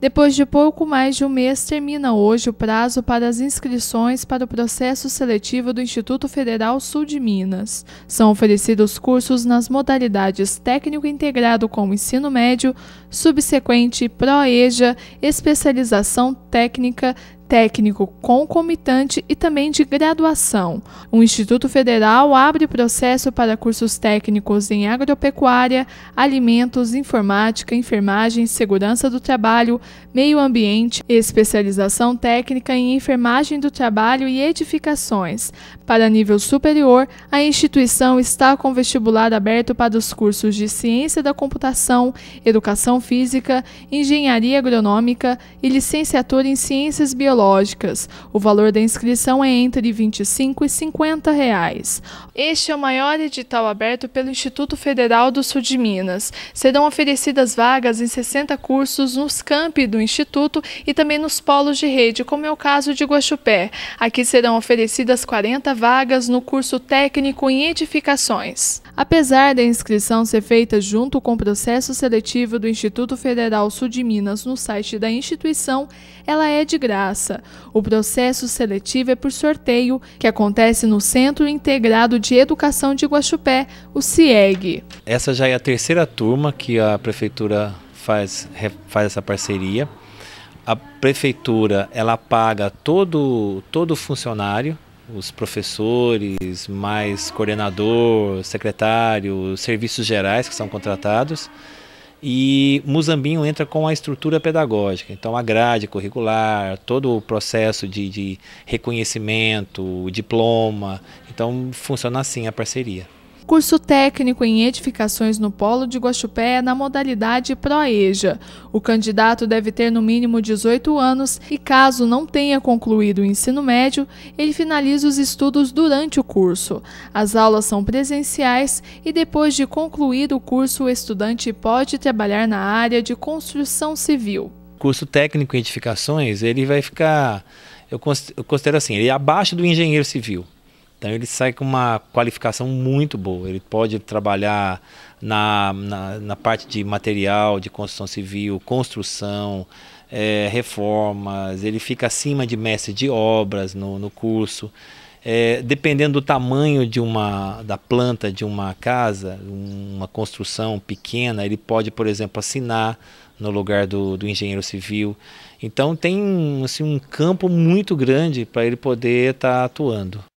Depois de pouco mais de um mês, termina hoje o prazo para as inscrições para o processo seletivo do Instituto Federal Sul de Minas. São oferecidos cursos nas modalidades técnico integrado com o ensino médio, subsequente, Proeja, eja especialização técnica, técnico concomitante e também de graduação. O Instituto Federal abre processo para cursos técnicos em agropecuária, alimentos, informática, enfermagem, segurança do trabalho, meio ambiente, especialização técnica em enfermagem do trabalho e edificações. Para nível superior, a instituição está com vestibular aberto para os cursos de ciência da computação, educação física, engenharia agronômica e licenciatura em ciências biológicas o valor da inscrição é entre R$ 25 e R$ 50 reais. Este é o maior edital aberto pelo Instituto Federal do Sul de Minas. Serão oferecidas vagas em 60 cursos nos campi do Instituto e também nos polos de rede, como é o caso de Guaxupé. Aqui serão oferecidas 40 vagas no curso técnico em edificações. Apesar da inscrição ser feita junto com o processo seletivo do Instituto Federal Sul de Minas no site da instituição, ela é de graça. Justiça. O processo seletivo é por sorteio, que acontece no Centro Integrado de Educação de Guaxupé, o CIEG. Essa já é a terceira turma que a prefeitura faz, faz essa parceria. A prefeitura ela paga todo todo funcionário, os professores, mais coordenador, secretário, serviços gerais que são contratados. E Muzambinho entra com a estrutura pedagógica, então a grade curricular, todo o processo de, de reconhecimento, diploma. Então funciona assim a parceria curso técnico em edificações no Polo de Guaxupé é na modalidade ProEja. O candidato deve ter no mínimo 18 anos e, caso não tenha concluído o ensino médio, ele finaliza os estudos durante o curso. As aulas são presenciais e, depois de concluir o curso, o estudante pode trabalhar na área de construção civil. O curso técnico em edificações, ele vai ficar, eu considero assim, ele é abaixo do engenheiro civil. Então ele sai com uma qualificação muito boa. Ele pode trabalhar na, na, na parte de material, de construção civil, construção, é, reformas. Ele fica acima de mestre de obras no, no curso. É, dependendo do tamanho de uma, da planta de uma casa, uma construção pequena, ele pode, por exemplo, assinar no lugar do, do engenheiro civil. Então tem assim, um campo muito grande para ele poder estar tá atuando.